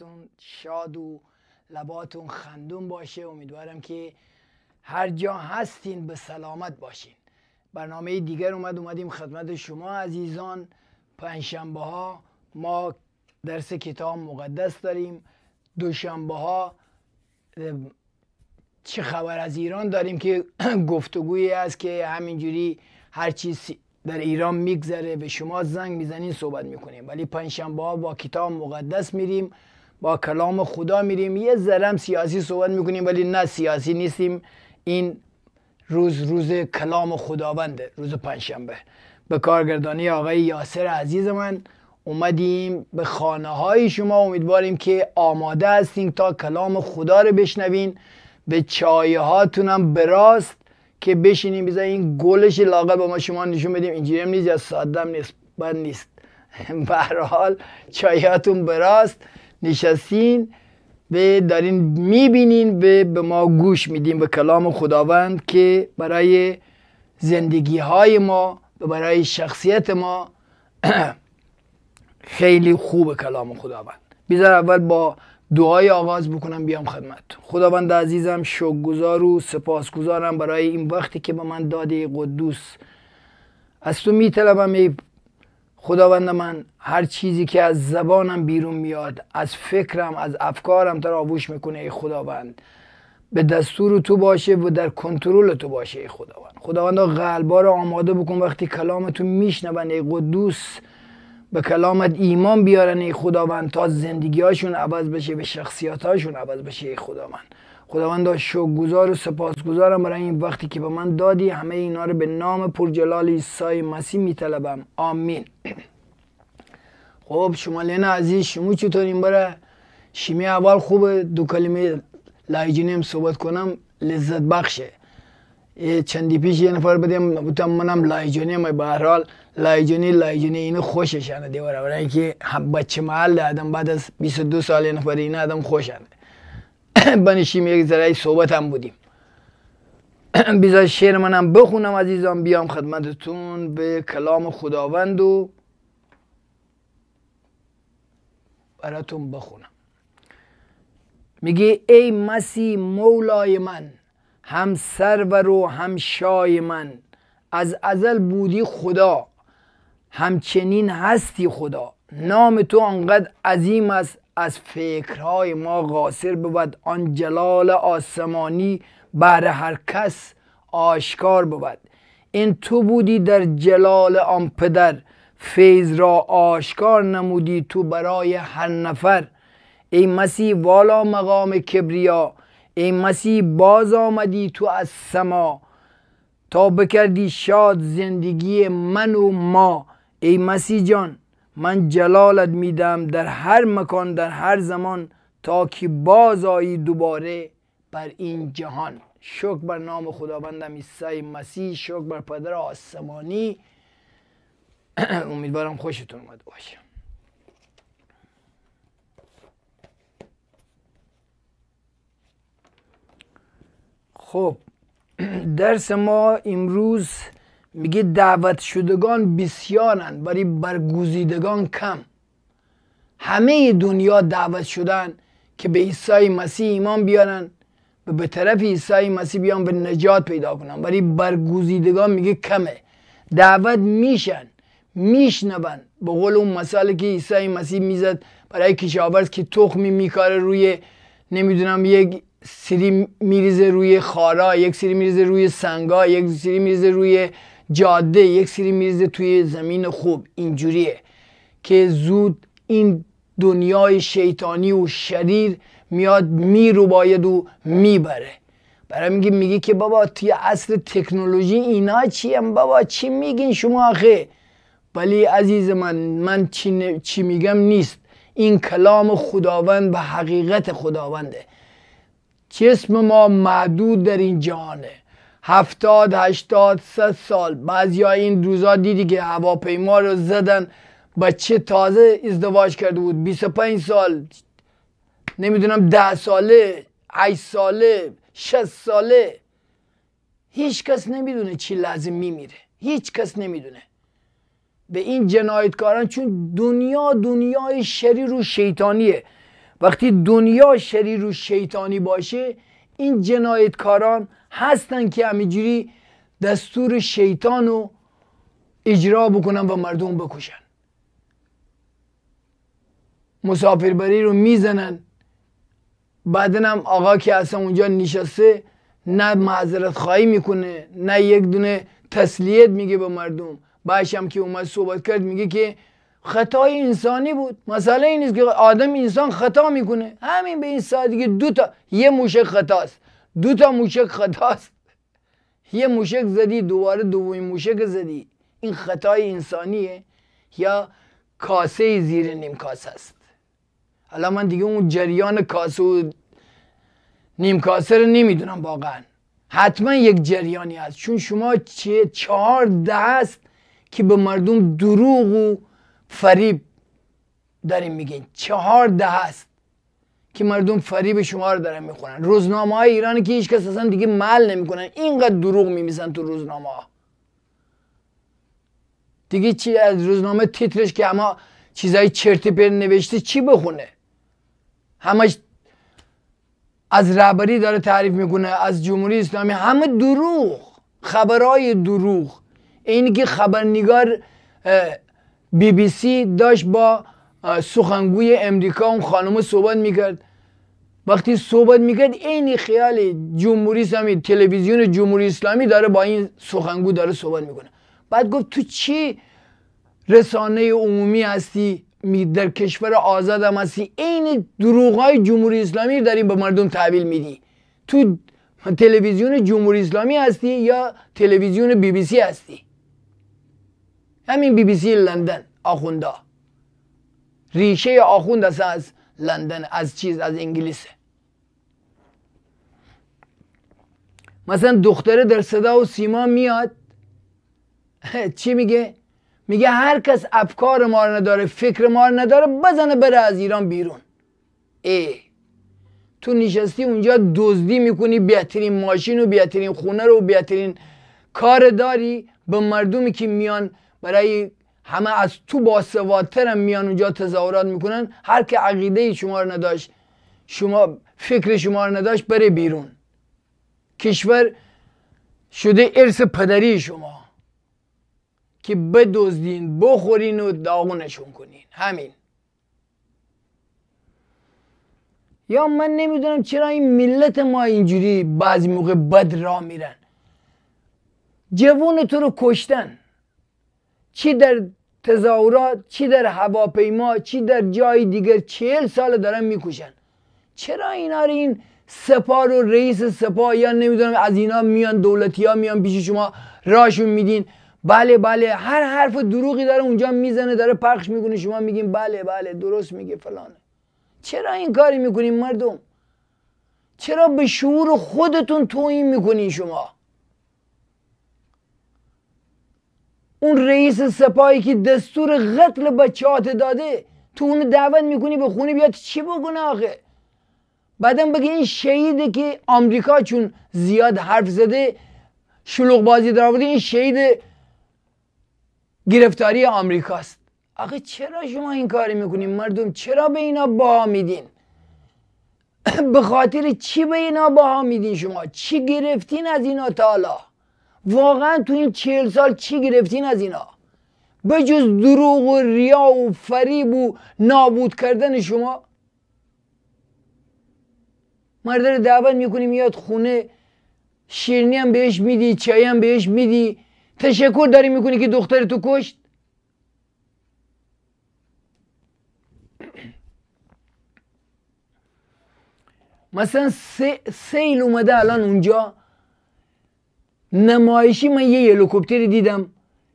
حالتون شاد و لباتون خندون باشه امیدوارم که هر جا هستین به سلامت باشین برنامه دیگر اومد اومدیم خدمت شما عزیزان پنجشنبه ها ما درس کتاب مقدس داریم دوشنبه ها چه خبر از ایران داریم که گفتگویی است که همینجوری هر چیز در ایران میگذره به شما زنگ میزنین صحبت میکنیم ولی پنجشنبه ها با کتاب مقدس میریم با کلام خدا میریم یه ذرم سیاسی صحبت میکنیم ولی نه سیاسی نیستیم این روز روز کلام خداونده روز پنجشنبه به کارگردانی آقای یاسر عزیز من اومدیم به خانه های شما امیدواریم که آماده هستیم تا کلام خدا رو بشنوین به چایه هاتونم براست که بشینیم این گلش لاغه با ما شما نشون بدیم اینجوری هم نیست یا ساده نیست بد نیست به حال چایهاتون براست نشستین و دارین میبینین و به ما گوش میدین به کلام خداوند که برای زندگی های ما و برای شخصیت ما خیلی خوب کلام خداوند بیزار اول با دعای آغاز بکنم بیام خدمت خداوند عزیزم شکرگزار و گذارم برای این وقتی که به من داده قدوس از تو میطلبم ای خداوند من هر چیزی که از زبانم بیرون میاد از فکرم از افکارم تراوش میکنه ای خداوند به دستور تو باشه و در کنترل تو باشه ای خداوند خداوند قلبا رو آماده بکن وقتی کلام تو میشنون ای قدوس به کلامت ایمان بیارن ای خداوند تا زندگیاشون عوض بشه به شخصیتاشون عوض بشه ای خداوند خداوند شکرگزار و سپاسگزارم برای این وقتی که به من دادی همه اینا رو به نام پرجلال عیسی مسیح طلبم آمین خب شما لینا عزیز شما چطورین بره شیمی اول خوب دو کلمه لایجینیم صحبت کنم لذت بخشه چندی پیش یه نفر بدیم بودم منم لایجونی ما به هر حال لایجونی لایجونی اینو خوششنه دیواره برای اینکه بچه محل دادم بعد از 22 سال یه نفر این آدم خوشن بنشیم یک ذره صحبت هم بودیم بیزار شعر منم بخونم عزیزان بیام خدمتتون به کلام خداوند و براتون بخونم میگه ای مسی مولای من هم سرور و هم شای من از ازل بودی خدا همچنین هستی خدا نام تو انقدر عظیم است از فکرهای ما قاصر بود آن جلال آسمانی بر هر کس آشکار بود این تو بودی در جلال آن پدر فیض را آشکار نمودی تو برای هر نفر ای مسیح والا مقام کبریا ای مسی باز آمدی تو از سما تا بکردی شاد زندگی من و ما ای مسی جان من جلالت میدم در هر مکان در هر زمان تا که باز آیی دوباره بر این جهان شکر بر نام خداوندم عیسی مسیح شکر بر پدر آسمانی امیدوارم خوشتون اومد باشه خب درس ما امروز میگه دعوت شدگان بسیارند برای برگزیدگان کم همه دنیا دعوت شدن که به عیسی مسیح ایمان بیارن و به طرف عیسی مسیح بیان و نجات پیدا کنن برای برگزیدگان میگه کمه دعوت میشن میشنون به قول اون مثالی که عیسی مسیح میزد برای کشاورز که تخمی میکاره روی نمیدونم یک سری میریزه روی خارا یک سری میریزه روی سنگا یک سری میریزه روی جاده یک سری میریزه توی زمین خوب اینجوریه که زود این دنیای شیطانی و شریر میاد میرو باید و میبره برای میگه میگه که بابا توی اصل تکنولوژی اینا چی بابا چی میگین شما آخه ولی عزیز من من چی, چی میگم نیست این کلام خداوند به حقیقت خداونده جسم ما معدود در این جهانه هفتاد هشتاد سه سال بعضی این روزا دیدی که هواپیما رو زدن بچه تازه ازدواج کرده بود 25 سال نمیدونم ده ساله هشت ساله شست ساله هیچ کس نمیدونه چی لازم میمیره هیچ کس نمیدونه به این جنایتکاران چون دنیا دنیای شریر و شیطانیه وقتی دنیا شریر و شیطانی باشه این جنایتکاران هستن که همینجوری دستور شیطان رو اجرا بکنن و مردم بکشن مسافربری رو میزنن بعدن هم آقا که اصلا اونجا نشسته نه معذرت خواهی میکنه نه یک دونه تسلیت میگه به مردم بعدش هم که اومد صحبت کرد میگه که خطای انسانی بود مسئله این نیست که آدم انسان خطا میکنه همین به این سادگی دو تا یه موشه خطاست دو تا موشک خطاست یه موشک زدی دوباره دومین موشک زدی این خطای انسانیه یا کاسه زیر نیم کاسه است حالا من دیگه اون جریان کاسه و نیم کاسه رو نمیدونم واقعا حتما یک جریانی هست چون شما چه چهار دست که به مردم دروغ و فریب داریم میگین چهار ده است که مردم فریب شما رو دارن میخونن روزنامه های ایرانی که کس اصلا دیگه مل نمیکنن اینقدر دروغ میمیزن تو روزنامه ها دیگه چی از روزنامه تیترش که اما چیزای چرتی پر نوشته چی بخونه همش از رهبری داره تعریف میکنه از جمهوری اسلامی همه دروغ خبرهای دروغ اینی که خبرنگار بی بی سی داشت با سخنگوی امریکا اون خانم صحبت میکرد وقتی صحبت میکرد عین خیال جمهوری اسلامی تلویزیون جمهوری اسلامی داره با این سخنگو داره صحبت میکنه بعد گفت تو چی رسانه عمومی هستی در کشور آزاد هم هستی عین دروغای جمهوری اسلامی داری به مردم تحویل میدی تو تلویزیون جمهوری اسلامی هستی یا تلویزیون بی بی سی هستی همین بی بی سی لندن آخونده ریشه آخوند است از لندن از چیز از انگلیسه مثلا دختره در صدا و سیما میاد چی میگه؟ میگه هر کس افکار ما رو نداره فکر ما رو نداره بزنه بره از ایران بیرون ای تو نشستی اونجا دزدی میکنی بهترین ماشین و بیاترین خونه رو و بیاترین کار داری به مردمی که میان برای همه از تو باسوادترم میان اونجا تظاهرات میکنن هر که عقیده شما رو نداشت شما فکر شما رو نداشت بره بیرون کشور شده ارث پدری شما که بدزدین بخورین و داغونشون کنین همین یا من نمیدونم چرا این ملت ما اینجوری بعضی موقع بد را میرن جوون تو رو کشتن چی در تظاهرات چی در هواپیما چی در جای دیگر چهل سال دارن میکوشن چرا اینا رو این سپاه رو رئیس سپاه یا نمیدونم از اینا میان دولتی ها میان پیش شما راشون میدین بله بله هر حرف دروغی داره اونجا میزنه داره پخش میکنه شما میگین بله بله درست میگه فلانه چرا این کاری میکنین مردم چرا به شعور خودتون توهین میکنین شما اون رئیس سپاهی که دستور قتل بچهات داده تو اون دعوت میکنی به خونه بیاد چی بکنه آخه بعدم بگه این شهیده که آمریکا چون زیاد حرف زده شلوغ بازی درآورده این شهید گرفتاری آمریکاست آخه چرا شما این کاری میکنین مردم چرا به اینا باها میدین به خاطر چی به اینا باها میدین شما چی گرفتین از اینا تا واقعا تو این چهل سال چی گرفتین از اینا بجز دروغ و ریا و فریب و نابود کردن شما مرد رو دعوت میکنی میاد خونه شیرنی هم بهش میدی چای هم بهش میدی تشکر داری میکنی که دختر تو کشت مثلا سیل اومده الان اونجا نمایشی من یه هلیکوپتر دیدم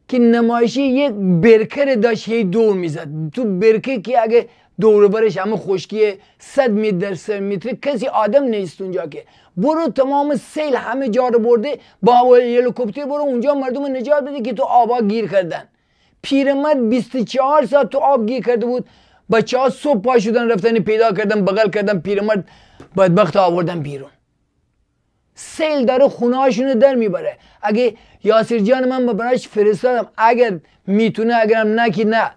که نمایشی یک برکر داشت هی دور میزد تو برکه که اگه دور برش همه خشکی 100 متر در سر متر کسی آدم نیست اونجا که برو تمام سیل همه جا رو برده با هلیکوپتر برو اونجا مردم نجات بده که تو آبا گیر کردن پیرمرد 24 ساعت تو آب گیر کرده بود بچه ها صبح پا شدن رفتن پیدا کردن بغل کردن پیرمرد بدبخت آوردن بیرون سیل داره خونه در میبره اگه یاسر جان من به برایش فرستادم اگر میتونه اگرم نکی نه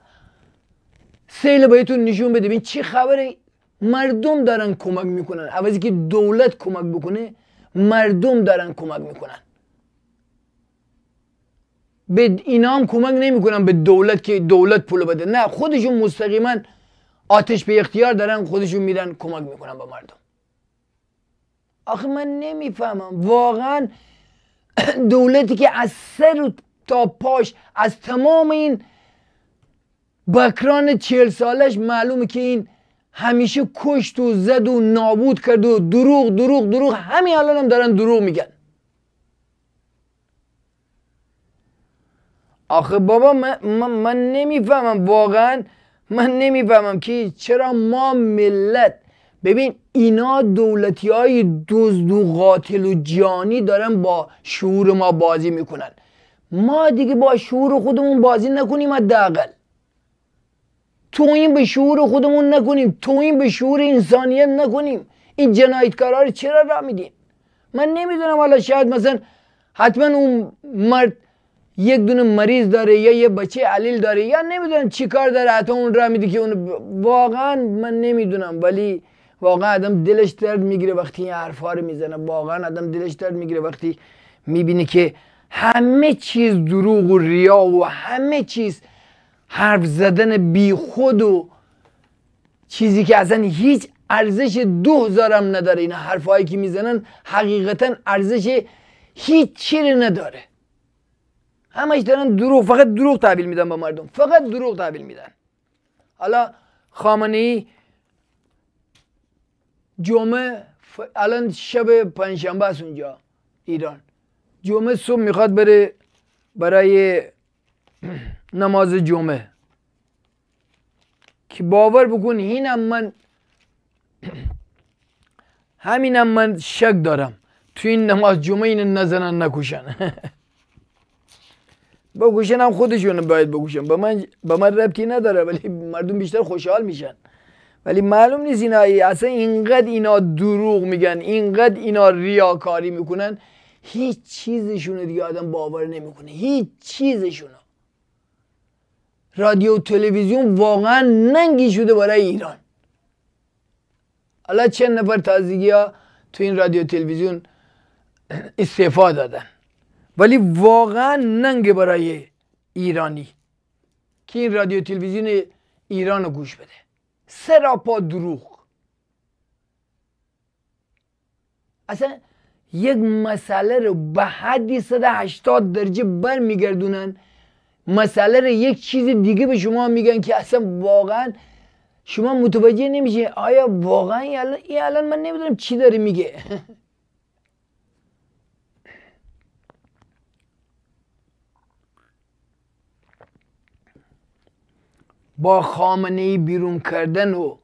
سیل بهتون نشون بده بین چی خبره مردم دارن کمک میکنن عوضی که دولت کمک بکنه مردم دارن کمک میکنن به اینا هم کمک نمیکنن به دولت که دولت پول بده نه خودشون مستقیما آتش به اختیار دارن خودشون میرن کمک میکنن به مردم آخه من نمیفهمم واقعا دولتی که از سر تا پاش از تمام این بکران چهل سالش معلومه که این همیشه کشت و زد و نابود کرد و دروغ دروغ دروغ همین الان هم دارن دروغ میگن آخه بابا من, من, نمیفهمم واقعا من نمیفهمم که چرا ما ملت ببین اینا دولتی های دزد و قاتل و جانی دارن با شعور ما بازی میکنن ما دیگه با شعور خودمون بازی نکنیم حداقل این به شعور خودمون نکنیم این به شعور انسانیت نکنیم این جنایتکارا رو چرا را میدین؟ من نمیدونم حالا شاید مثلا حتما اون مرد یک دونه مریض داره یا یه بچه علیل داره یا نمیدونم چی کار داره حتی اون را میده که اون واقعا من نمیدونم ولی واقعا آدم دلش درد میگیره وقتی این حرفا رو میزنه واقعا آدم دلش درد میگیره وقتی میبینه که همه چیز دروغ و ریا و همه چیز حرف زدن بیخود و چیزی که اصلا هیچ ارزش دو هزارم نداره این حرفایی که میزنن حقیقتا ارزش هیچ چیزی نداره همش دارن دروغ فقط دروغ تحویل میدن به مردم فقط دروغ تحویل میدن حالا خامنه ای جمعه الان شب پنجشنبه است اونجا ایران جمعه صبح میخواد بره برای نماز جمعه که باور بکن اینم من همینم من شک دارم تو این نماز جمعه این نزنن نکوشن بکوشن هم خودشون باید بکوشن به من من ربطی نداره ولی مردم بیشتر خوشحال میشن ولی معلوم نیست اینا اصلا اینقدر اینا دروغ میگن اینقدر اینا ریاکاری میکنن هیچ چیزشون دیگه آدم باور نمیکنه هیچ چیزشون رادیو تلویزیون واقعا ننگی شده برای ایران حالا چند نفر تازگی ها تو این رادیو تلویزیون استعفا دادن ولی واقعا ننگ برای ایرانی که این رادیو تلویزیون ایران رو گوش بده سراپا دروغ اصلا یک مسئله رو به حدی 180 درجه بر میگردونن مسئله رو یک چیز دیگه به شما میگن که اصلا واقعا شما متوجه نمیشه آیا واقعا این الان من نمیدونم چی داره میگه با خامنه بیرون کردن و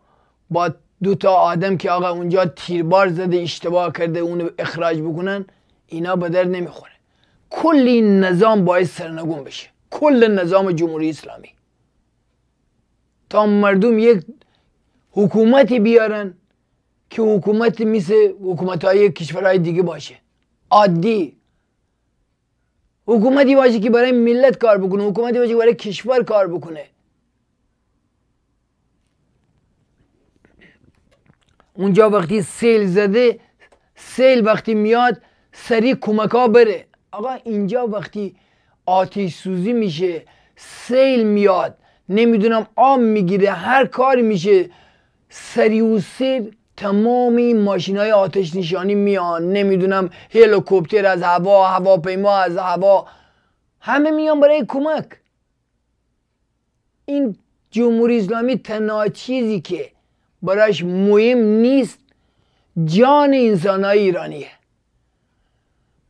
با دو تا آدم که آقا اونجا تیربار زده اشتباه کرده اونو اخراج بکنن اینا به در نمیخوره کل این نظام باید سرنگون بشه کل نظام جمهوری اسلامی تا مردم یک حکومتی بیارن که حکومت مثل حکومت های کشورهای دیگه باشه عادی حکومتی باشه که برای ملت کار بکنه حکومتی باشه که برای کشور کار بکنه اونجا وقتی سیل زده سیل وقتی میاد سری کمک ها بره آقا اینجا وقتی آتش سوزی میشه سیل میاد نمیدونم آم میگیره هر کاری میشه سری و سیر تمام ماشین های آتش نشانی میان نمیدونم هلیکوپتر از هوا هواپیما از هوا همه میان برای کمک این جمهوری اسلامی تنها چیزی که براش مهم نیست جان انسان های ایرانیه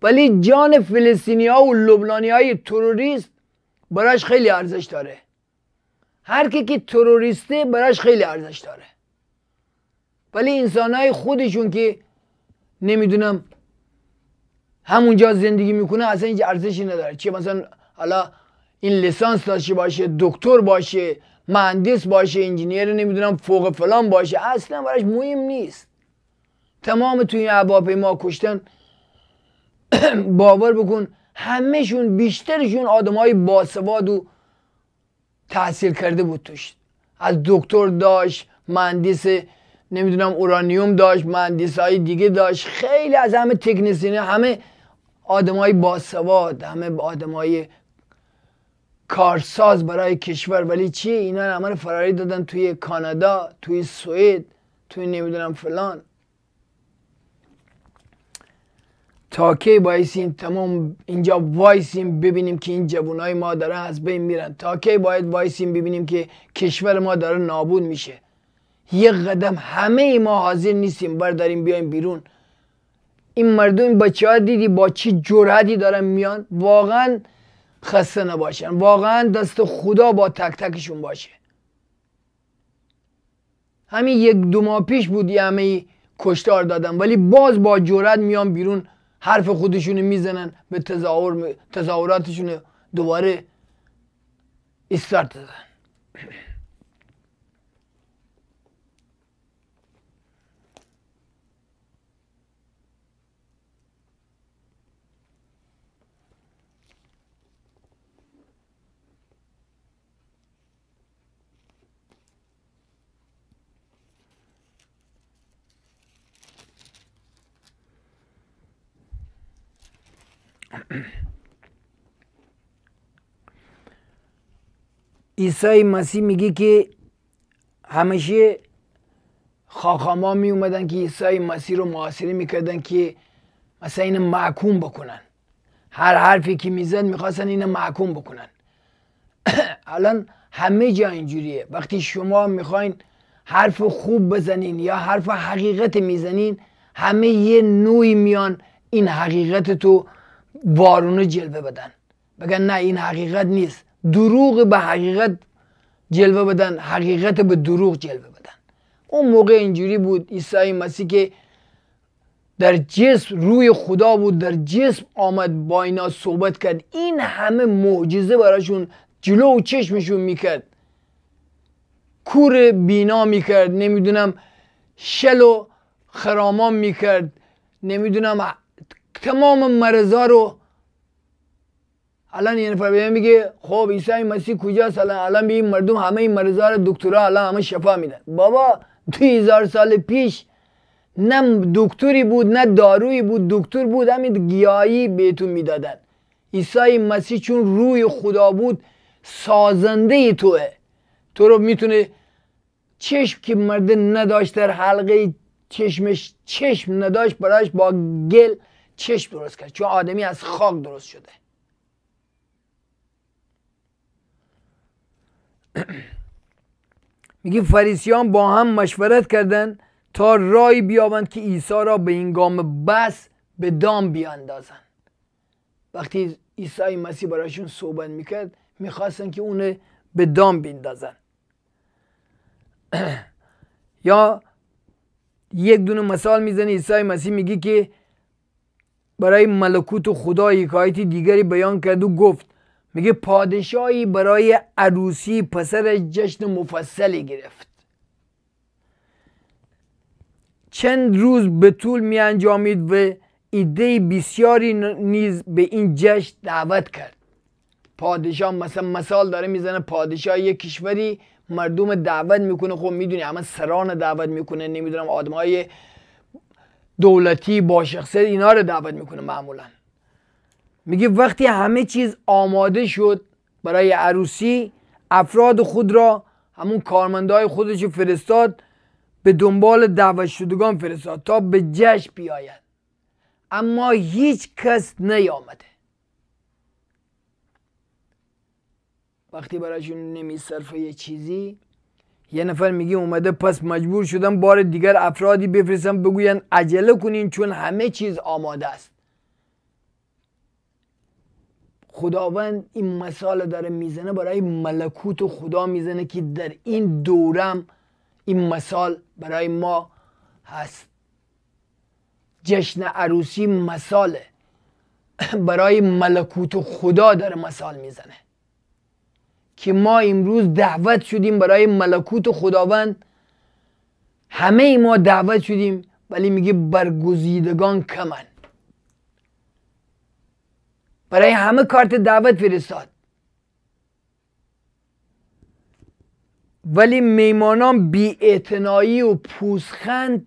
ولی جان فلسطینی ها و لبنانی های تروریست براش خیلی ارزش داره هر کی که تروریسته براش خیلی ارزش داره ولی انسان های خودشون که نمیدونم همونجا زندگی میکنه اصلا هیچ ارزشی نداره چه مثلا حالا این لسانس داشته باشه دکتر باشه مهندس باشه انجینیر نمیدونم فوق فلان باشه اصلا براش مهم نیست تمام توی این ما کشتن باور بکن همهشون بیشترشون آدم های باسواد و تحصیل کرده بود توش از دکتر داشت مهندس نمیدونم اورانیوم داشت مهندس های دیگه داشت خیلی از همه تکنسینه همه آدم های باسواد همه آدم های کارساز برای کشور ولی چی اینا همه فراری دادن توی کانادا توی سوئد توی نمیدونم فلان تا کی بایسیم تمام اینجا وایسیم ببینیم که این جوانای ما داره از بین میرن تا کی باید وایسیم ببینیم که کشور ما داره نابود میشه یه قدم همه ای ما حاضر نیستیم برداریم بیایم بیرون این مردم این بچه ها دیدی با چی جرأتی دارن میان واقعا خسته نباشن واقعا دست خدا با تک تکشون باشه همین یک دو ماه پیش بود یه همه کشتار دادم ولی باز با جرأت میان بیرون حرف خودشونو میزنن به تظاهر تظاهراتشون دوباره استارت دادن عیسی مسیح میگی که همیشه خاخاما می اومدن که عیسی مسیح رو معاصره میکردن که مثلا اینه محکوم بکنن هر حرفی که میزد میخواستن اینه محکوم بکنن الان همه جا اینجوریه وقتی شما میخواین حرف خوب بزنین یا حرف حقیقت میزنین همه یه نوعی میان این حقیقت تو وارونه جلوه بدن بگن نه این حقیقت نیست دروغ به حقیقت جلوه بدن حقیقت به دروغ جلوه بدن اون موقع اینجوری بود عیسی مسیح که در جسم روی خدا بود در جسم آمد با اینا صحبت کرد این همه معجزه براشون جلو و چشمشون میکرد کور بینا میکرد نمیدونم شل و خرامان میکرد نمیدونم تمام مرزا رو الان یعنی فرمیه میگه خب عیسی مسیح کجاست الان الان به این مردم همه این مرزا رو دکترا الان همه شفا میدن بابا دو هزار سال پیش نه دکتری بود نه دارویی بود دکتر بود همین گیاهی بهتون میدادن عیسی مسیح چون روی خدا بود سازنده توه تو رو میتونه چشم که مرد نداشت در حلقه چشمش چشم نداشت برایش با گل چشم درست کرد چون آدمی از خاک درست شده میگه فریسیان با هم مشورت کردن تا رای بیابند که عیسی را به این گام بس به دام بیاندازن وقتی عیسی مسیح برایشون صحبت میکرد میخواستن که اونه به دام بیندازن یا یک دونه مثال میزنه عیسی مسیح میگه که برای ملکوت و خدا حکایت دیگری بیان کرد و گفت میگه پادشاهی برای عروسی پسرش جشن مفصلی گرفت چند روز به طول می انجامید و ایده بسیاری نیز به این جشن دعوت کرد پادشاه مثلا مثال داره میزنه پادشاه یک کشوری مردم دعوت میکنه خب میدونی همه سران دعوت میکنه نمیدونم آدمای دولتی با شخصیت اینا رو دعوت میکنه معمولا میگه وقتی همه چیز آماده شد برای عروسی افراد خود را همون کارمندهای خودش فرستاد به دنبال دعوت شدگان فرستاد تا به جشن بیاید اما هیچ کس نیامده وقتی برایشون نمیصرفه یه چیزی یه نفر میگی اومده پس مجبور شدم بار دیگر افرادی بفرستم بگوین عجله کنین چون همه چیز آماده است خداوند این مثال داره میزنه برای ملکوت و خدا میزنه که در این دورم این مثال برای ما هست جشن عروسی مثاله برای ملکوت و خدا داره مثال میزنه که ما امروز دعوت شدیم برای ملکوت خداوند همه ما دعوت شدیم ولی میگه برگزیدگان کمن برای همه کارت دعوت فرستاد ولی میمانان بی و پوسخند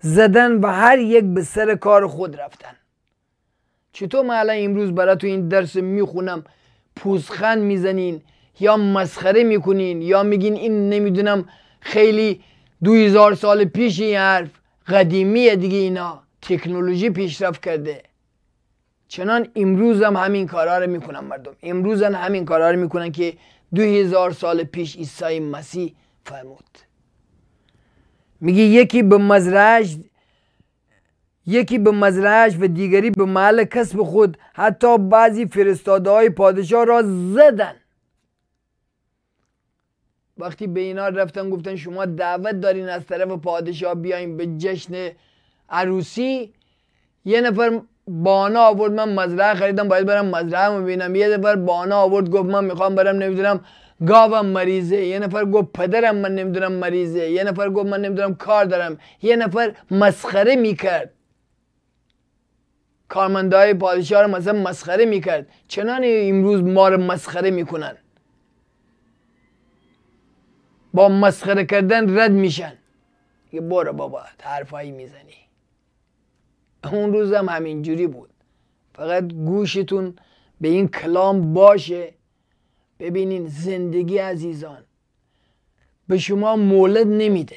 زدن و هر یک به سر کار خود رفتن چطور من الان امروز برای تو این درس میخونم پوزخن میزنین یا مسخره میکنین یا میگین این نمیدونم خیلی دو هزار سال پیش این حرف قدیمیه دیگه اینا تکنولوژی پیشرفت کرده چنان امروز هم همین کارا رو میکنن مردم امروز هم همین کارا رو میکنن که دو هزار سال پیش عیسی مسیح فرمود میگه یکی به مزرعه یکی به مزرعش و دیگری به محل کسب خود حتی بعضی فرستاده های پادشاه را زدن وقتی به اینا رفتن گفتن شما دعوت دارین از طرف پادشاه بیاین به جشن عروسی یه نفر بانا آورد من مزرعه خریدم باید برم مزرعه ببینم یه نفر بانا آورد گفت من میخوام برم نمیدونم گاوم مریضه یه نفر گفت پدرم من نمیدونم مریضه یه نفر گفت من نمیدونم کار دارم یه نفر مسخره میکرد کارمندهای پادشاه رو مثلا مسخره میکرد چنان امروز ما رو مسخره میکنن با مسخره کردن رد میشن یه برو بابا حرفایی میزنی اون روز هم همینجوری بود فقط گوشتون به این کلام باشه ببینین زندگی عزیزان به شما مولد نمیده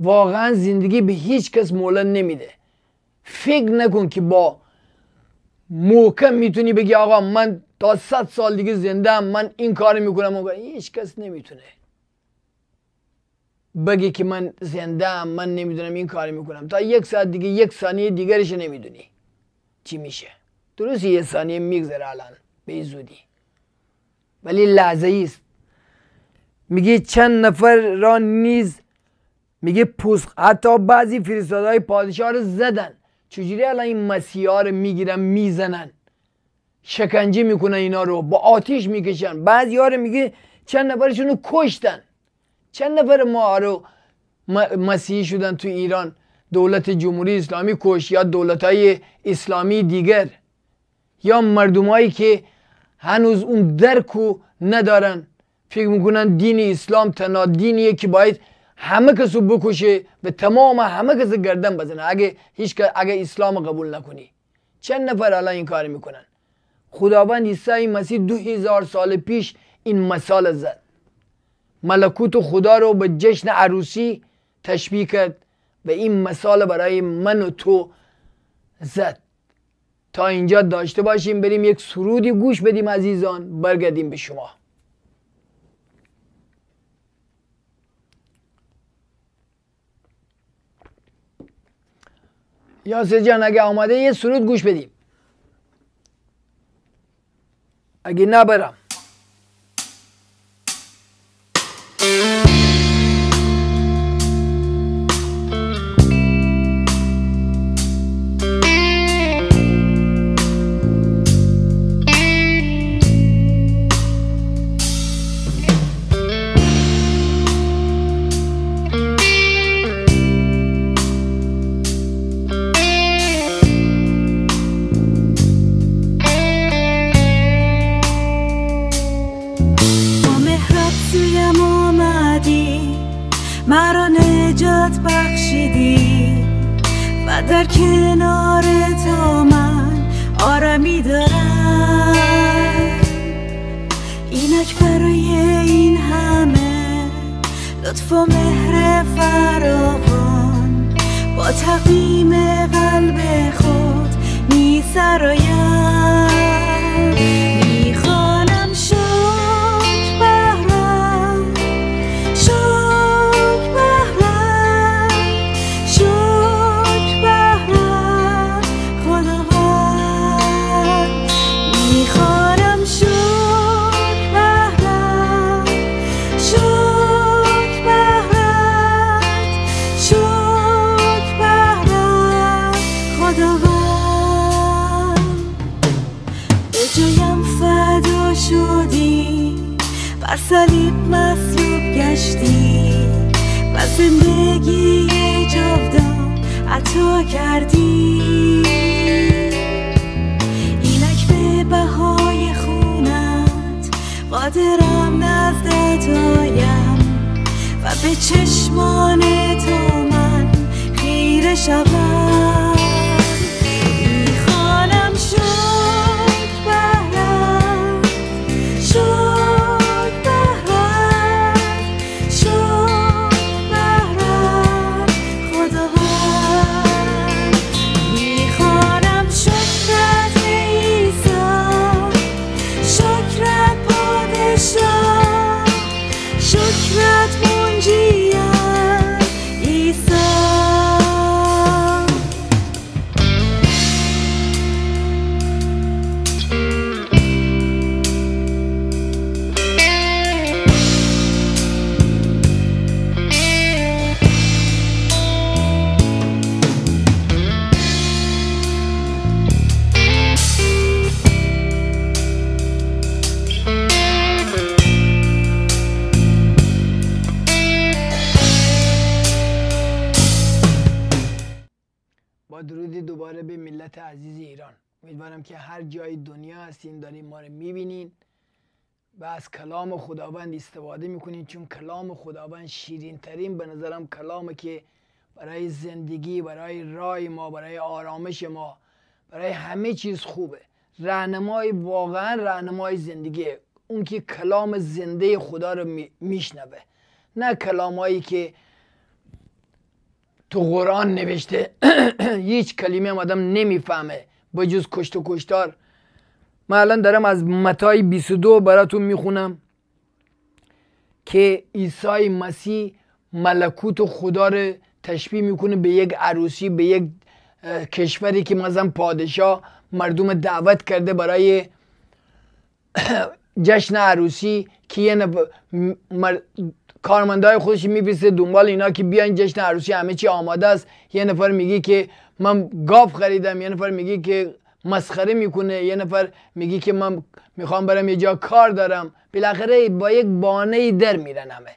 واقعا زندگی به هیچ کس مولد نمیده فکر نکن که با محکم میتونی بگی آقا من تا صد سال دیگه زنده هم من این کار میکنم آقا هیچ کس نمیتونه بگی که من زنده هم من نمیدونم این کار میکنم تا یک ساعت دیگه یک ثانیه دیگرش نمیدونی چی میشه درست یه ثانیه میگذره الان به زودی ولی لحظه است میگه چند نفر را نیز میگه پوست حتی بعضی فرستادهای پادشاه رو زدن چجوری الان این مسیحا رو میگیرن میزنن شکنجه میکنن اینا رو با آتیش میکشن بعضی ها رو میگه چند نفرشون رو کشتن چند نفر ما رو مسیحی شدن تو ایران دولت جمهوری اسلامی کش یا دولت های اسلامی دیگر یا مردمایی که هنوز اون درکو ندارن فکر میکنن دین اسلام تنها دینیه که باید همه کسو بکشه به تمام همه کس گردن بزنه اگه هیچ اگه اسلام قبول نکنی چند نفر الان این کار میکنن خداوند عیسی مسیح دو هزار سال پیش این مثال زد ملکوت خدا رو به جشن عروسی تشبیه کرد و این مثال برای من و تو زد تا اینجا داشته باشیم بریم یک سرودی گوش بدیم عزیزان برگردیم به شما یاسر جان اگه آماده یه سرود گوش بدیم اگه نبرم در کنار تا من آرمی دارم اینک برای این همه لطف و مهر فراوان با تقویم قلب خود می سرایم تو کردی اینک به بهای خونت قادرم نزد تویم و به چشمان تو من خیره شوم که هر جای دنیا هستین دارین ما رو میبینین و از کلام خداوند استفاده میکنین چون کلام خداوند شیرین ترین به نظرم کلامه که برای زندگی برای رای ما برای آرامش ما برای همه چیز خوبه رهنمای واقعا رهنمای زندگی اون که کلام زنده خدا رو میشنوه نه کلامایی که تو قرآن نوشته هیچ کلمه آدم نمیفهمه با جز کشت و کشتار من الان دارم از متای 22 براتون میخونم که عیسی مسیح ملکوت و خدا رو تشبیه میکنه به یک عروسی به یک کشوری که مثلا پادشاه مردم دعوت کرده برای جشن عروسی که یه مر... کارمندای خودش میفرسته دنبال اینا که بیاین جشن عروسی همه چی آماده است یه نفر میگه که من گاف خریدم یه نفر میگی که مسخره میکنه یه نفر میگی که من میخوام برم یه جا کار دارم بالاخره با یک بانه در میرن همه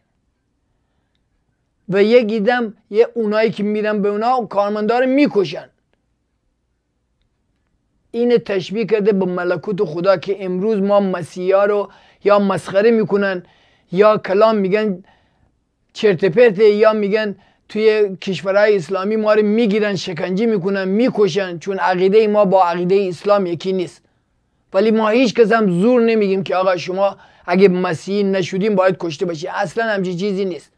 و یه گیدم یه اونایی که میرن به اونا کارمندار میکشن این تشبیه کرده به ملکوت خدا که امروز ما مسیحا رو یا مسخره میکنن یا کلام میگن چرت پرته یا میگن توی کشورهای اسلامی ما رو میگیرن شکنجه میکنن میکشن چون عقیده ما با عقیده اسلام یکی نیست ولی ما هیچ کس هم زور نمیگیم که آقا شما اگه مسیحی نشدیم باید کشته باشی اصلا همچین چیزی نیست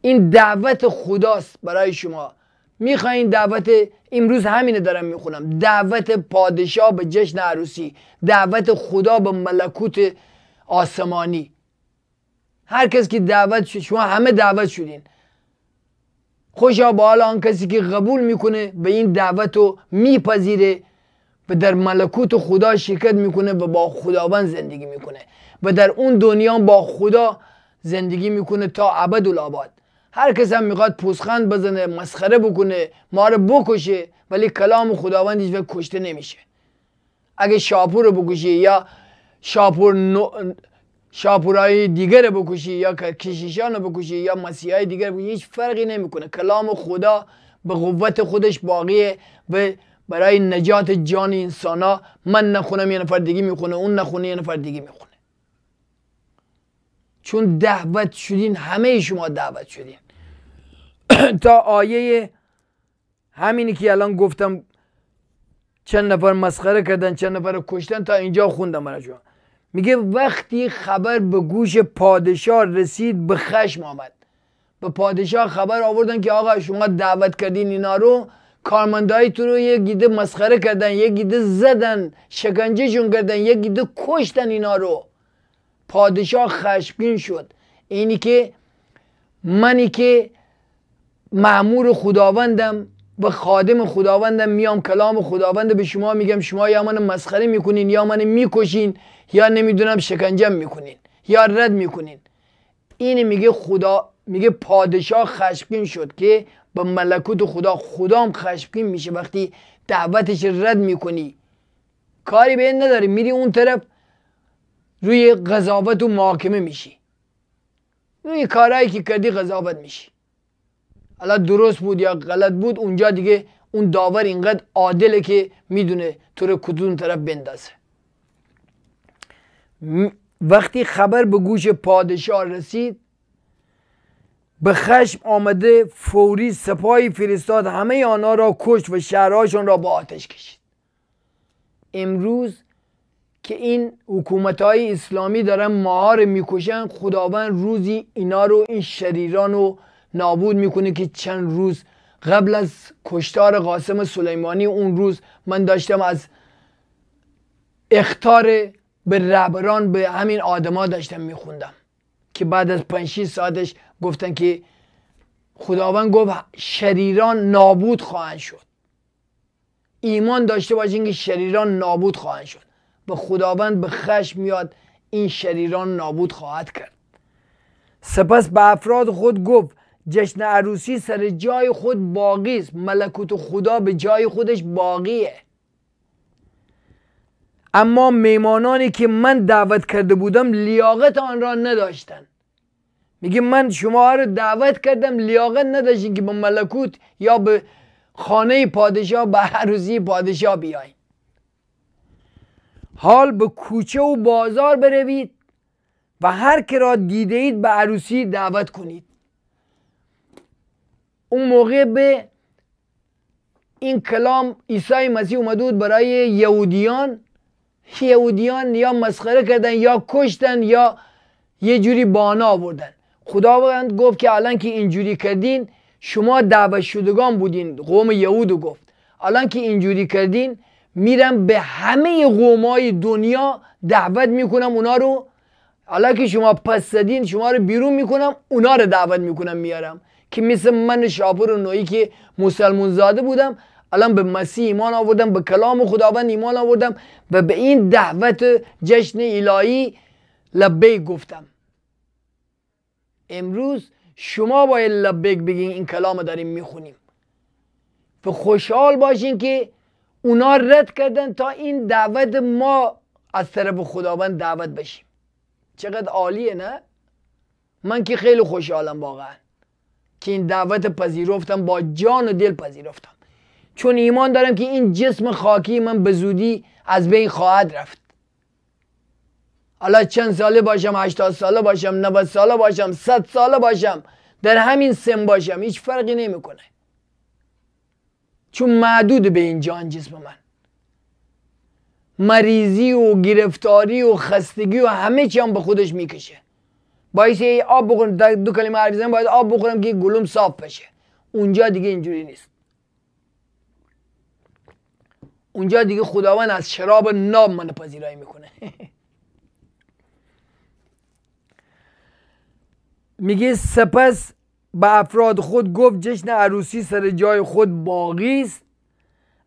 این دعوت خداست برای شما میخواین دعوت امروز همینه دارم میخونم دعوت پادشاه به جشن عروسی دعوت خدا به ملکوت آسمانی هر کس که دعوت شد شما همه دعوت شدین خوشا به حال آن کسی که قبول میکنه به این دعوت رو میپذیره و در ملکوت خدا شرکت میکنه و با خداوند زندگی میکنه و در اون دنیا با خدا زندگی میکنه تا ابد الاباد هر کس هم میخواد پوزخند بزنه مسخره بکنه ما رو بکشه ولی کلام خداوند هیچ کشته نمیشه اگه شاپور رو بکشه یا شاپور شاپورای دیگر رو بکشی یا کشیشان رو بکشی یا مسیحای دیگر بکشی هیچ فرقی نمیکنه کلام خدا به قوت خودش باقیه و برای نجات جان انسان ها من نخونم یه نفر دیگه میخونه اون نخونه یه نفر دیگه میخونه چون دعوت شدین همه شما دعوت شدین تا آیه همینی که الان گفتم چند نفر مسخره کردن چند نفر کشتن تا اینجا خوندم برای میگه وقتی خبر به گوش پادشاه رسید به خشم آمد به پادشاه خبر آوردن که آقا شما دعوت کردین اینا رو کارمندای تو رو یه گیده مسخره کردن یه گیده زدن جون کردن یه گیده کشتن اینا رو پادشاه خشمگین شد اینی که منی که معمور خداوندم به خادم خداوندم میام کلام خداوند به شما میگم شما یا من مسخره میکنین یا من میکشین یا نمیدونم شکنجم میکنین یا رد میکنین این میگه خدا میگه پادشاه خشمگین شد که به ملکوت خدا خدام خشمگین میشه وقتی دعوتش رد میکنی کاری به این نداری میری اون طرف روی قضاوت و محاکمه میشی روی کارهایی که کردی قضاوت میشی حالا درست بود یا غلط بود اونجا دیگه اون داور اینقدر عادله که میدونه تو رو کدوم طرف بندازه وقتی خبر به گوش پادشاه رسید به خشم آمده فوری سپاهی فرستاد همه آنها را کشت و شهرهاشون را با آتش کشید امروز که این حکومت های اسلامی دارن مهار میکشن خداوند روزی اینا رو این شریران رو نابود میکنه که چند روز قبل از کشتار قاسم سلیمانی اون روز من داشتم از اختار به رهبران به همین آدما داشتم میخوندم که بعد از پنج ساعتش گفتن که خداوند گفت شریران نابود خواهند شد ایمان داشته باشین که شریران نابود خواهند شد و خداوند به خشم میاد این شریران نابود خواهد کرد سپس به افراد خود گفت جشن عروسی سر جای خود باقی است ملکوت خدا به جای خودش باقیه اما میمانانی که من دعوت کرده بودم لیاقت آن را نداشتند میگه من شما رو دعوت کردم لیاقت نداشتین که به ملکوت یا به خانه پادشاه به عروسی پادشاه بیاین حال به کوچه و بازار بروید و هر که را دیده اید به عروسی دعوت کنید اون موقع به این کلام عیسی مسیح اومده بود برای یهودیان یهودیان یا مسخره کردن یا کشتن یا یه جوری بانا آوردن خداوند گفت که الان که اینجوری کردین شما دعوت شدگان بودین قوم یهودو گفت الان که اینجوری کردین میرم به همه قومای دنیا دعوت میکنم اونا رو الان که شما پس زدین شما رو بیرون میکنم اونا رو دعوت میکنم میارم که مثل من شاپور و که مسلمون زاده بودم الان به مسیح ایمان آوردم به کلام خداوند ایمان آوردم و به این دعوت جشن الهی لبیک گفتم امروز شما باید لبیک بگین این کلام داریم میخونیم و خوشحال باشین که اونا رد کردن تا این دعوت ما از طرف خداوند دعوت بشیم چقدر عالیه نه من که خیلی خوشحالم واقعا که این دعوت پذیرفتم با جان و دل پذیرفتم چون ایمان دارم که این جسم خاکی من به زودی از بین خواهد رفت حالا چند ساله باشم هشتاد ساله باشم 90 ساله باشم صد ساله باشم در همین سن باشم هیچ فرقی نمیکنه چون معدود به این جان جسم من مریضی و گرفتاری و خستگی و همه چی هم به خودش میکشه باعث آب بخورم دو کلمه عربی باید آب بخورم که گلوم صاف بشه اونجا دیگه اینجوری نیست اونجا دیگه خداوند از شراب ناب من پذیرایی میکنه میگه سپس به افراد خود گفت جشن عروسی سر جای خود باقی است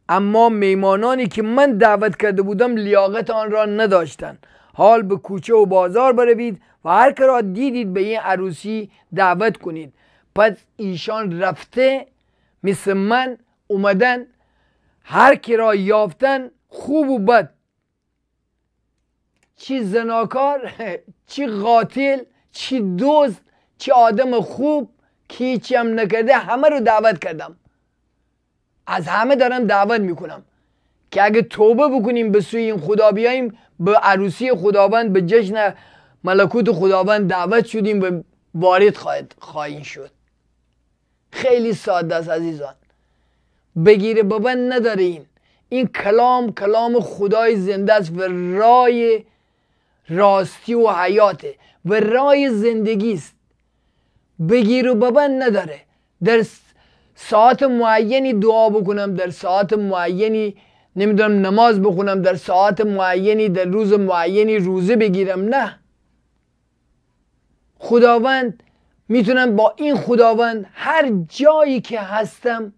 اما میمانانی که من دعوت کرده بودم لیاقت آن را نداشتند حال به کوچه و بازار بروید و هر که را دیدید به این عروسی دعوت کنید پس ایشان رفته مثل من اومدن هر کی را یافتن خوب و بد چی زناکار چی قاتل چی دوست چی آدم خوب کی هیچی هم نکرده همه رو دعوت کردم از همه دارم دعوت میکنم که اگه توبه بکنیم به سوی این خدا بیاییم به عروسی خداوند به جشن ملکوت خداوند دعوت شدیم و وارد خواهد خواهیم شد خیلی ساده است عزیزان بگیره بابا نداره این این کلام کلام خدای زنده است و رای راستی و حیاته و رای زندگی است بگیر و بابا نداره در ساعت معینی دعا بکنم در ساعت معینی نمیدونم نماز بخونم در ساعت معینی در روز معینی روزه بگیرم نه خداوند میتونم با این خداوند هر جایی که هستم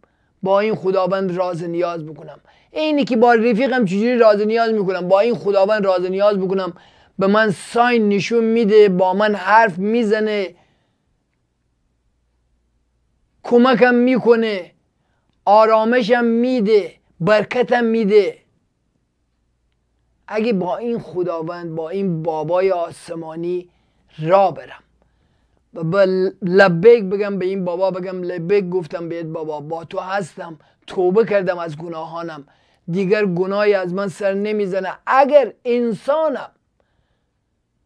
با این خداوند راز نیاز بکنم اینی که با رفیقم چجوری راز نیاز میکنم با این خداوند راز نیاز بکنم به من ساین نشون میده با من حرف میزنه کمکم میکنه آرامشم میده برکتم میده اگه با این خداوند با این بابای آسمانی را برم لبیک بگم به این بابا بگم لبیک گفتم بهت بابا با تو هستم توبه کردم از گناهانم دیگر گناهی از من سر نمیزنه اگر انسانم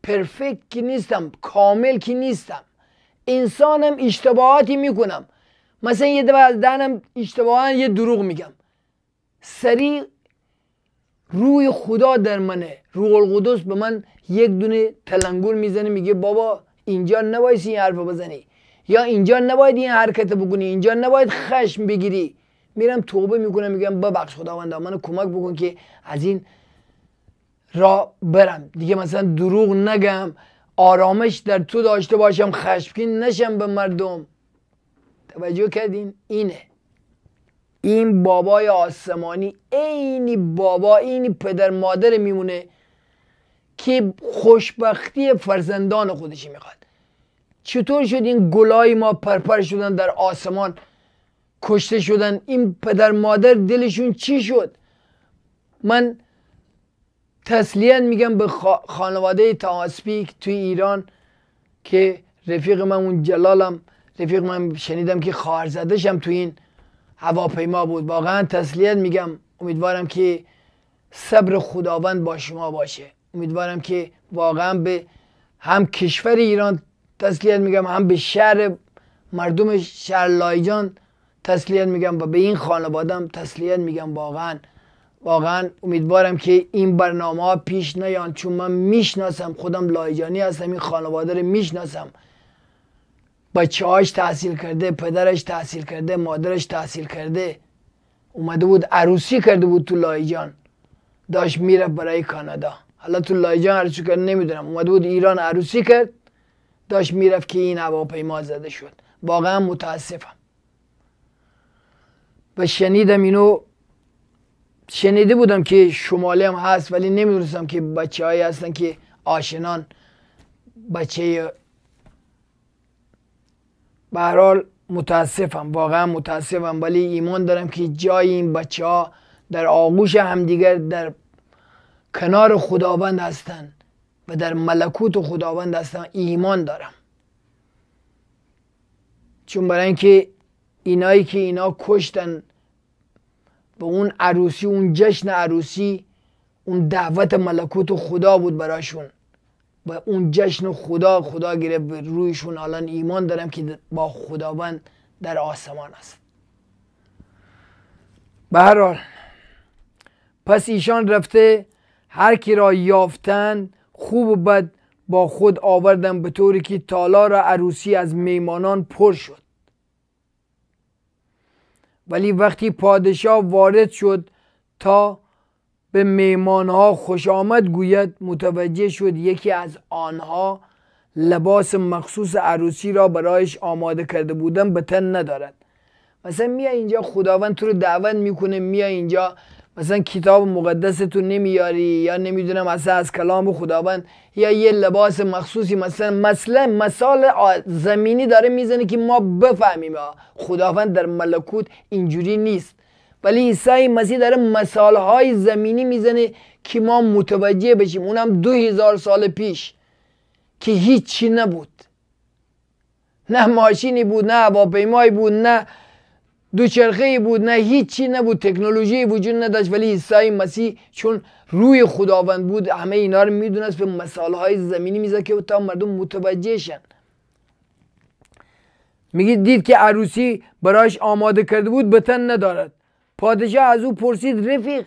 پرفکت که نیستم کامل که نیستم انسانم اشتباهاتی میکنم مثلا یه دفعه از دهنم اشتباها یه دروغ میگم سریع روی خدا در منه روح القدس به من یک دونه تلنگور میزنه میگه بابا اینجا نباید این حرف بزنی یا اینجا نباید این حرکت بکنی اینجا نباید خشم بگیری میرم توبه میکنم میگم ببخش خداوند منو کمک بکن که از این را برم دیگه مثلا دروغ نگم آرامش در تو داشته باشم خشمگین نشم به مردم توجه کردین اینه این بابای آسمانی عینی بابا اینی پدر مادر میمونه که خوشبختی فرزندان خودشی میخواد چطور شد این گلای ما پرپر شدن در آسمان کشته شدن این پدر مادر دلشون چی شد من تسلیت میگم به خانواده تاسپیک توی ایران که رفیق من اون جلالم رفیق من شنیدم که خواهر زدشم توی این هواپیما بود واقعا تسلیت میگم امیدوارم که صبر خداوند با شما باشه امیدوارم که واقعا به هم کشور ایران تسلیت میگم هم به شهر مردم شهر لایجان تسلیت میگم و به این خانوادم تسلیت میگم واقعا واقعا امیدوارم که این برنامه ها پیش نیان چون من میشناسم خودم لایجانی هستم این خانواده رو میشناسم بچه هاش تحصیل کرده پدرش تحصیل کرده مادرش تحصیل کرده اومده بود عروسی کرده بود تو لایجان داشت میره برای کانادا حالا تو لایجان عروسی کرد نمیدونم اومده بود ایران عروسی کرد داشت میرفت که این هواپیما زده شد واقعا متاسفم و شنیدم اینو شنیده بودم که شمالی هم هست ولی نمیدونستم که بچه هایی هستن که آشنان بچه به متاسفم واقعا متاسفم ولی ایمان دارم که جای این بچه ها در آغوش همدیگر در کنار خداوند هستند و در ملکوت و خداوند هستم، ایمان دارم چون برای اینکه اینایی که اینا کشتن به اون عروسی اون جشن عروسی اون دعوت ملکوت و خدا بود برایشون و اون جشن خدا خدا گرفت رویشون الان ایمان دارم که با خداوند در آسمان است به هر حال پس ایشان رفته هر کی را یافتند خوب و بد با خود آوردم به طوری که تالار عروسی از میمانان پر شد ولی وقتی پادشاه وارد شد تا به میمانها خوش آمد گوید متوجه شد یکی از آنها لباس مخصوص عروسی را برایش آماده کرده بودن به تن ندارد مثلا میای اینجا خداوند تو رو دعوت میکنه میای اینجا مثلا کتاب مقدستون نمیاری یا نمیدونم اصلا از کلام خداوند یا یه لباس مخصوصی مثلا مثلا زمینی داره میزنه که ما بفهمیم خداوند در ملکوت اینجوری نیست ولی عیسی مسیح داره های زمینی میزنه که ما متوجه بشیم اونم دو هزار سال پیش که هیچی نبود نه ماشینی بود نه هواپیمایی بود نه دوچرخه بود نه هیچی نبود تکنولوژی وجود نداشت ولی عیسی مسیح چون روی خداوند بود همه اینا رو میدونست به های زمینی میزد که تا مردم شن میگه دید که عروسی براش آماده کرده بود بتن ندارد پادشاه از او پرسید رفیق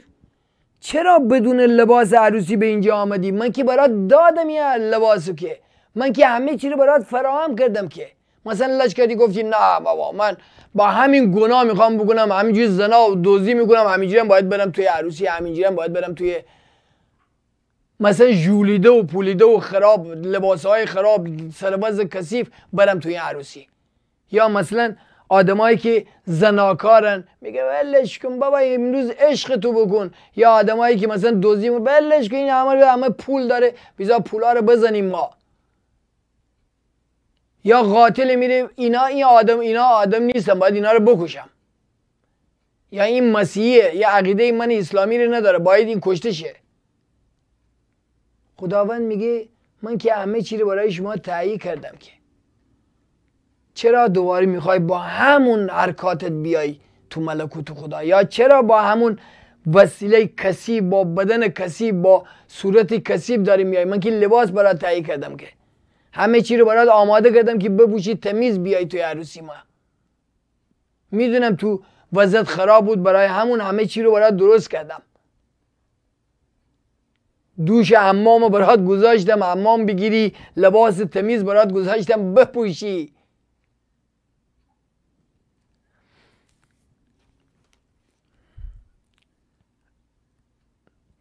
چرا بدون لباس عروسی به اینجا آمدی من که برات دادم یه لباسو که من که همه چی رو برات فراهم کردم که مثلا لشکری گفتی نه بابا من با همین گناه میخوام بکنم همینجوری زنا و دوزی میکنم همینجوری باید برم توی عروسی همینجوری باید برم توی مثلا جولیده و پولیده و خراب لباس های خراب سرباز کثیف برم توی عروسی یا مثلا آدمایی که زناکارن میگه ولش کن بابا امروز عشق تو بکن یا آدمایی که مثلا دوزی ولش کن این همه همه پول داره بیزا پولا رو بزنیم ما یا قاتل میره اینا این آدم اینا آدم نیستن باید اینا رو بکشم یا این مسیحیه یا عقیده من اسلامی رو نداره باید این کشته شه خداوند میگه من که همه چی رو برای شما تعیی کردم که چرا دوباره میخوای با همون حرکاتت بیای تو ملکوت خدا یا چرا با همون وسیله کسی با بدن کسی با صورت کسیب داری میای من که لباس برای تعیی کردم که همه چی رو برات آماده کردم که بپوشی تمیز بیای توی عروسی ما میدونم تو وضعیت خراب بود برای همون همه چی رو برات درست کردم دوش حمام برات گذاشتم حمام بگیری لباس تمیز برات گذاشتم بپوشی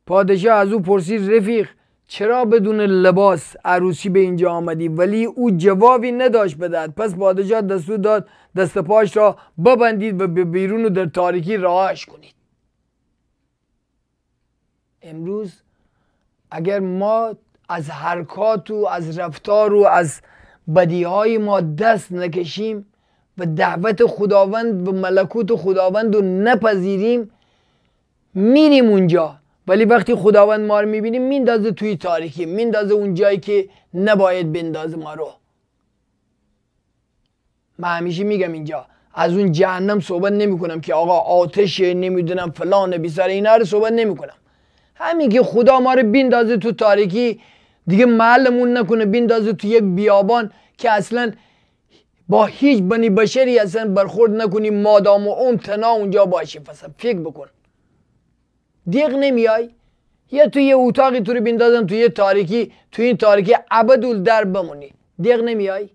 پادشاه از او پرسید رفیق چرا بدون لباس عروسی به اینجا آمدی ولی او جوابی نداشت بدهد پس پادشاه دستور داد دست پاش را ببندید و به بیرون و در تاریکی راهش کنید امروز اگر ما از حرکات و از رفتار و از بدیهای ما دست نکشیم و دعوت خداوند و ملکوت خداوند رو نپذیریم میریم اونجا ولی وقتی خداوند ما رو میبینه میندازه توی تاریکی میندازه اون جایی که نباید بندازه ما رو من همیشه میگم اینجا از اون جهنم صحبت نمیکنم که آقا آتش نمیدونم فلان بیسر اینا رو صحبت نمیکنم همین که خدا ما رو بیندازه تو تاریکی دیگه معلمون نکنه بیندازه تو یک بیابان که اصلا با هیچ بنی بشری اصلا برخورد نکنی مادام و اون تنها اونجا باشی پس فکر بکن دیغ نمیای یا توی یه اتاقی تو رو بیندازن توی یه تاریکی توی این تاریکی عبدول در بمونی دیغ نمیای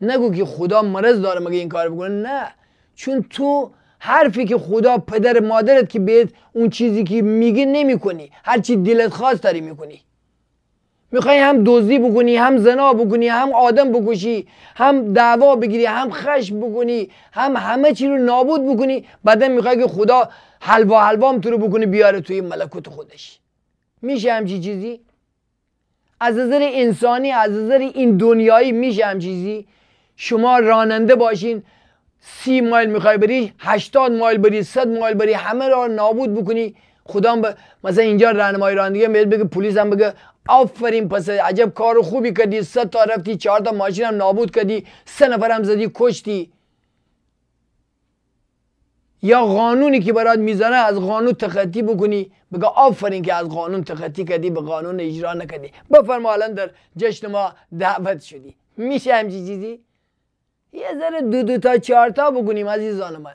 نگو که خدا مرض داره مگه این کار بکنه نه چون تو حرفی که خدا پدر مادرت که بهت اون چیزی که میگه نمیکنی هرچی دلت خواست داری میکنی میخوای هم دزدی بکنی هم زنا بکنی هم آدم بکشی هم دعوا بگیری هم خش بکنی هم همه چی رو نابود بکنی بعدا میخوای که خدا حلوا حلوام تو رو بکنه بیاره توی ملکوت خودش میشه همچی چیزی از نظر انسانی از نظر این دنیایی میشه هم چیزی شما راننده باشین سی مایل میخوای بری هشتاد مایل بری صد مایل بری همه را نابود بکنی خدا مثلا اینجا راهنمای رانندگی بهت بگه پلیس هم بگه آفرین پس عجب کار خوبی کردی سه تا رفتی چهار تا ماشین هم نابود کردی سه نفر هم زدی کشتی یا قانونی که برات میزنه از قانون تخطی بکنی بگه آفرین که از قانون تخطی کردی به قانون اجرا نکردی بفرما الان در جشن ما دعوت شدی میشه همچی چیزی یه ذره دو دو تا چهار تا بکنیم عزیزان من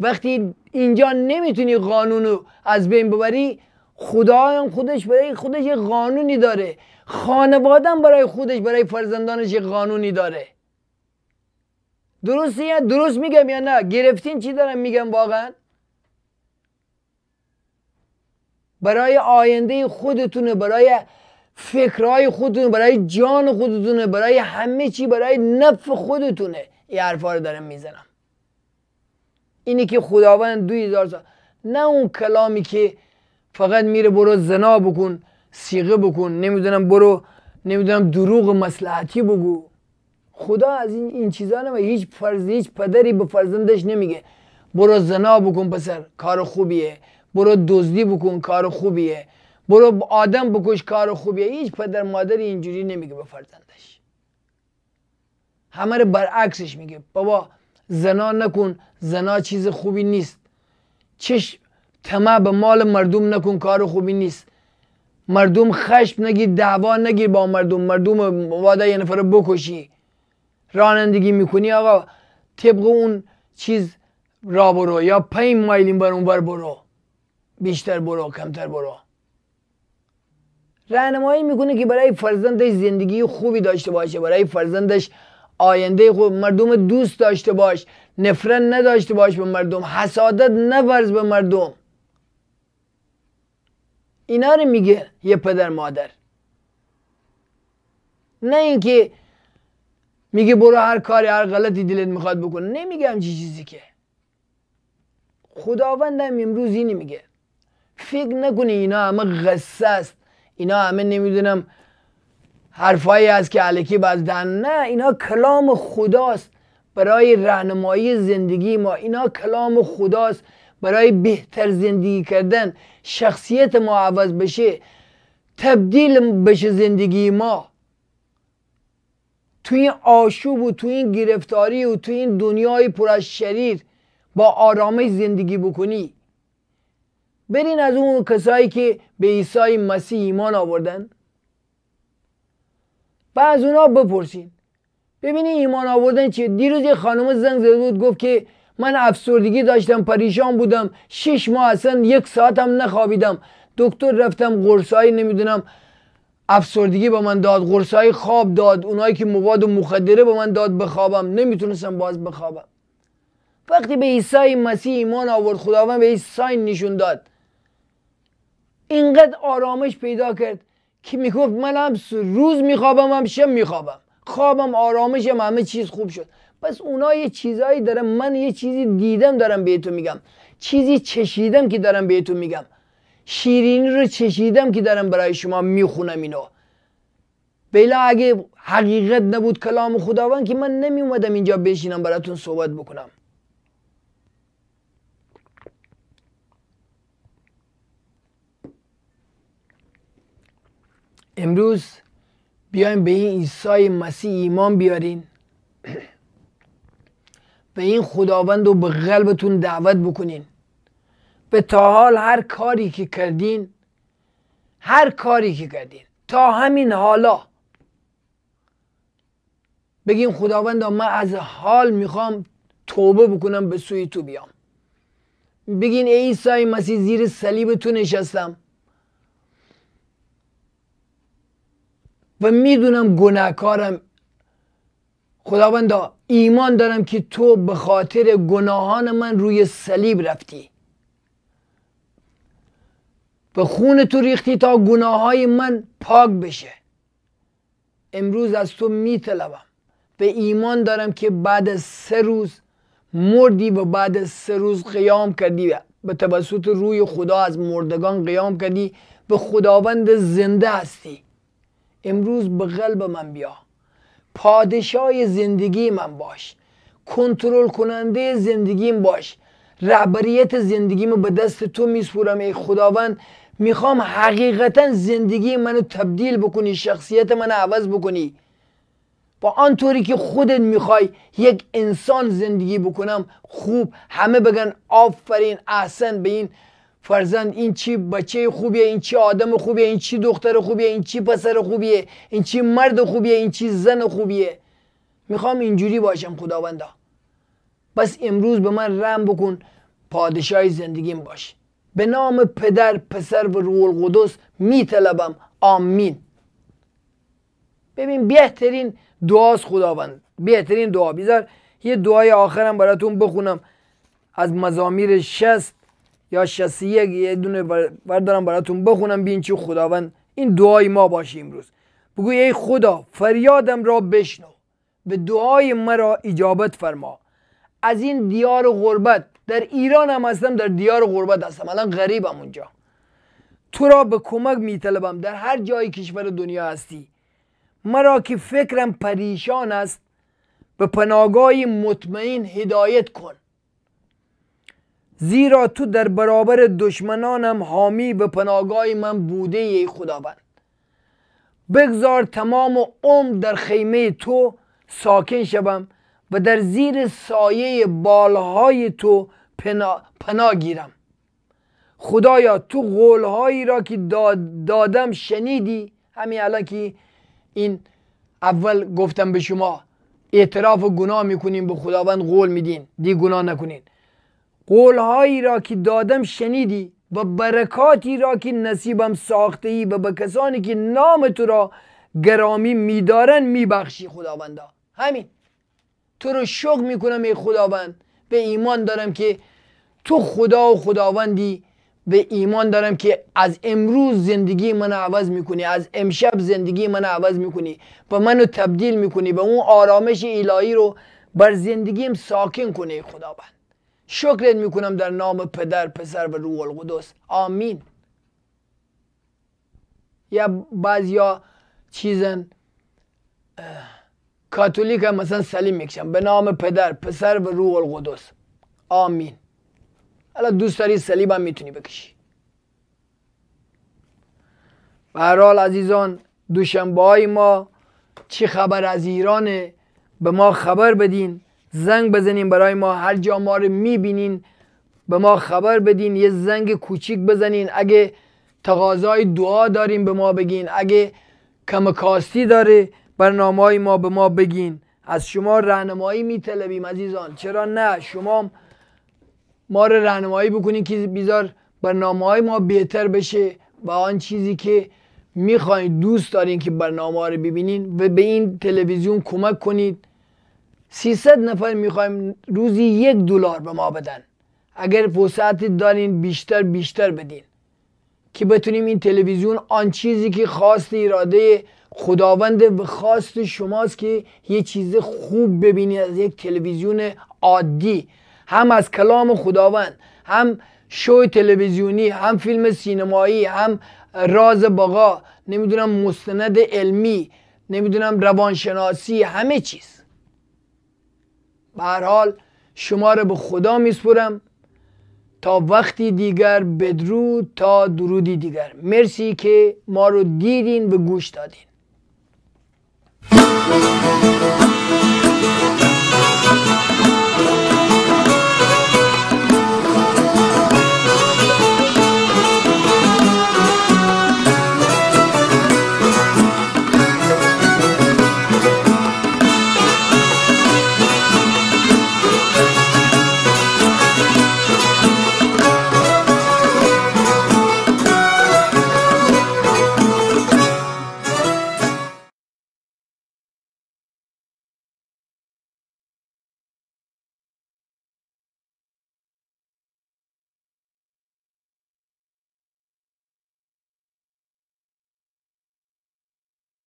وقتی اینجا نمیتونی قانون رو از بین ببری خدا خودش برای خودش یه قانونی داره هم برای خودش برای فرزندانش یه قانونی داره درست یا درست میگم یا نه گرفتین چی دارم میگم واقعا برای آینده خودتونه برای فکرهای خودتونه برای جان خودتونه برای همه چی برای نف خودتونه این حرفا رو دارم میزنم اینی که خداوند دوی هزار سال نه اون کلامی که فقط میره برو زنا بکن سیغه بکن نمیدونم برو نمیدونم دروغ مسلحتی بگو خدا از این, این چیزا نمه هیچ فرض هیچ پدری به فرزندش نمیگه برو زنا بکن پسر کار خوبیه برو دزدی بکن کار خوبیه برو آدم بکش کار خوبیه هیچ پدر مادر اینجوری نمیگه به فرزندش همه برعکسش میگه بابا زنا نکن زنا چیز خوبی نیست چش تمه به مال مردم نکن کار خوبی نیست مردم خشم نگیر دعوا نگیر با مردم مردم واده یه نفر بکشی رانندگی میکنی آقا طبق اون چیز را برو یا پنج مایلین بر اونور برو بیشتر برو کمتر برو راهنمایی میکنه که برای فرزندش زندگی خوبی داشته باشه برای فرزندش آینده خود مردم دوست داشته باش نفرن نداشته باش به مردم حسادت نورز به مردم اینا رو میگه یه پدر مادر نه اینکه میگه برو هر کاری هر غلطی دلت میخواد بکن نمیگه همچی چیزی که خداوند هم امروز اینی میگه فکر نکنی اینا همه غصه است اینا همه نمیدونم حرفایی است که علکی بزدن نه اینا کلام خداست برای رهنمایی زندگی ما اینا کلام خداست برای بهتر زندگی کردن شخصیت ما عوض بشه تبدیل بشه زندگی ما تو این آشوب و تو این گرفتاری و تو این دنیای پر از شریر با آرامش زندگی بکنی برین از اون کسایی که به عیسی مسیح ایمان آوردن و از اونا بپرسین ببینی ایمان آوردن چیه دیروز یه خانم زنگ زده بود گفت که من افسردگی داشتم پریشان بودم شش ماه اصلا یک ساعتم نخوابیدم دکتر رفتم قرصایی نمیدونم افسردگی به من داد قرصای خواب داد اونایی که مواد و مخدره به من داد بخوابم نمیتونستم باز بخوابم وقتی به عیسی مسیح ایمان آورد خداوند به عیسی نشون داد اینقدر آرامش پیدا کرد که میگفت من هم روز میخوابم هم میخوابم خوابم آرامشم همه چیز خوب شد پس اونا یه چیزایی دارم من یه چیزی دیدم دارم بهتون میگم چیزی چشیدم که دارم بهتون میگم شیرینی رو چشیدم که دارم برای شما میخونم اینو بلا اگه حقیقت نبود کلام خداوند که من نمیومدم اینجا بشینم براتون صحبت بکنم امروز بیایم به این عیسی مسیح ایمان بیارین به این خداوند رو به قلبتون دعوت بکنین به تا حال هر کاری که کردین هر کاری که کردین تا همین حالا بگیم خداوند من از حال میخوام توبه بکنم به سوی تو بیام بگین ای عیسی مسیح زیر صلیب تو نشستم و میدونم گناهکارم خداوندا ایمان دارم که تو به خاطر گناهان من روی صلیب رفتی به خون تو ریختی تا گناه های من پاک بشه امروز از تو میطلبم به ایمان دارم که بعد از سه روز مردی و بعد از سه روز قیام کردی به توسط روی خدا از مردگان قیام کردی به خداوند زنده هستی امروز به قلب من بیا پادشاه زندگی من باش کنترل کننده زندگیم باش رهبریت زندگیمو به دست تو میسپورم ای خداوند میخوام حقیقتا زندگی منو تبدیل بکنی شخصیت منو عوض بکنی با آنطوری که خودت میخوای یک انسان زندگی بکنم خوب همه بگن آفرین احسن به این فرزند این چی بچه خوبیه این چی آدم خوبیه این چی دختر خوبیه این چی پسر خوبیه این چی مرد خوبیه این چی زن خوبیه میخوام اینجوری باشم خداوندا بس امروز به من رحم بکن پادشاه زندگیم باش به نام پدر پسر و روح القدس میطلبم آمین ببین بهترین دعاست خداوند بهترین دعا بیزار یه دعای آخرم براتون بخونم از مزامیر شست یا شسیه یه دونه بردارم براتون بخونم بین چی خداوند این دعای ما باشه امروز بگو ای خدا فریادم را بشنو به دعای مرا اجابت فرما از این دیار غربت در ایران هم هستم در دیار غربت هستم الان غریبم اونجا تو را به کمک میطلبم در هر جای کشور دنیا هستی مرا که فکرم پریشان است به پناگاهی مطمئن هدایت کن زیرا تو در برابر دشمنانم حامی به پناگای من بوده ای خداوند بگذار تمام عمر در خیمه تو ساکن شوم و در زیر سایه بالهای تو پنا... پنا گیرم خدایا تو قولهایی را که دادم شنیدی همین الان که این اول گفتم به شما اعتراف و گناه میکنیم به خداوند قول میدین دی گناه نکنین قولهایی را که دادم شنیدی و برکاتی را که نصیبم ساخته ای و به کسانی که نام تو را گرامی میدارن میبخشی خداوندا همین تو رو شوق میکنم ای خداوند به ایمان دارم که تو خدا و خداوندی به ایمان دارم که از امروز زندگی من عوض میکنی از امشب زندگی من عوض میکنی و منو تبدیل میکنی به اون آرامش الهی رو بر زندگیم ساکن کنی خداوند شکرت میکنم در نام پدر پسر و روح القدس آمین یا یا چیزن کاتولیک هم مثلا سلیم میکشم به نام پدر پسر و روح القدس آمین حالا دوست داری سلیم هم میتونی بکشی به هر عزیزان دوشنبه های ما چی خبر از ایرانه به ما خبر بدین زنگ بزنین برای ما هر جا ما رو میبینین به ما خبر بدین یه زنگ کوچیک بزنین اگه تقاضای دعا داریم به ما بگین اگه کم کاستی داره برنامه ما به ما بگین از شما راهنمایی میطلبیم عزیزان چرا نه شما ما رو رهنمایی بکنین که بیزار برنامه های ما بهتر بشه و آن چیزی که میخواین دوست دارین که برنامه ها رو ببینین و به این تلویزیون کمک کنید 300 نفر میخوایم روزی یک دلار به ما بدن اگر فرصت دارین بیشتر بیشتر بدین که بتونیم این تلویزیون آن چیزی که خواست اراده خداوند و خواست شماست که یه چیز خوب ببینید از یک تلویزیون عادی هم از کلام خداوند هم شو تلویزیونی هم فیلم سینمایی هم راز باغا نمیدونم مستند علمی نمیدونم روانشناسی همه چیز به هر حال شما را به خدا میسپرم تا وقتی دیگر بدرود تا درودی دیگر مرسی که ما رو دیدین و گوش دادین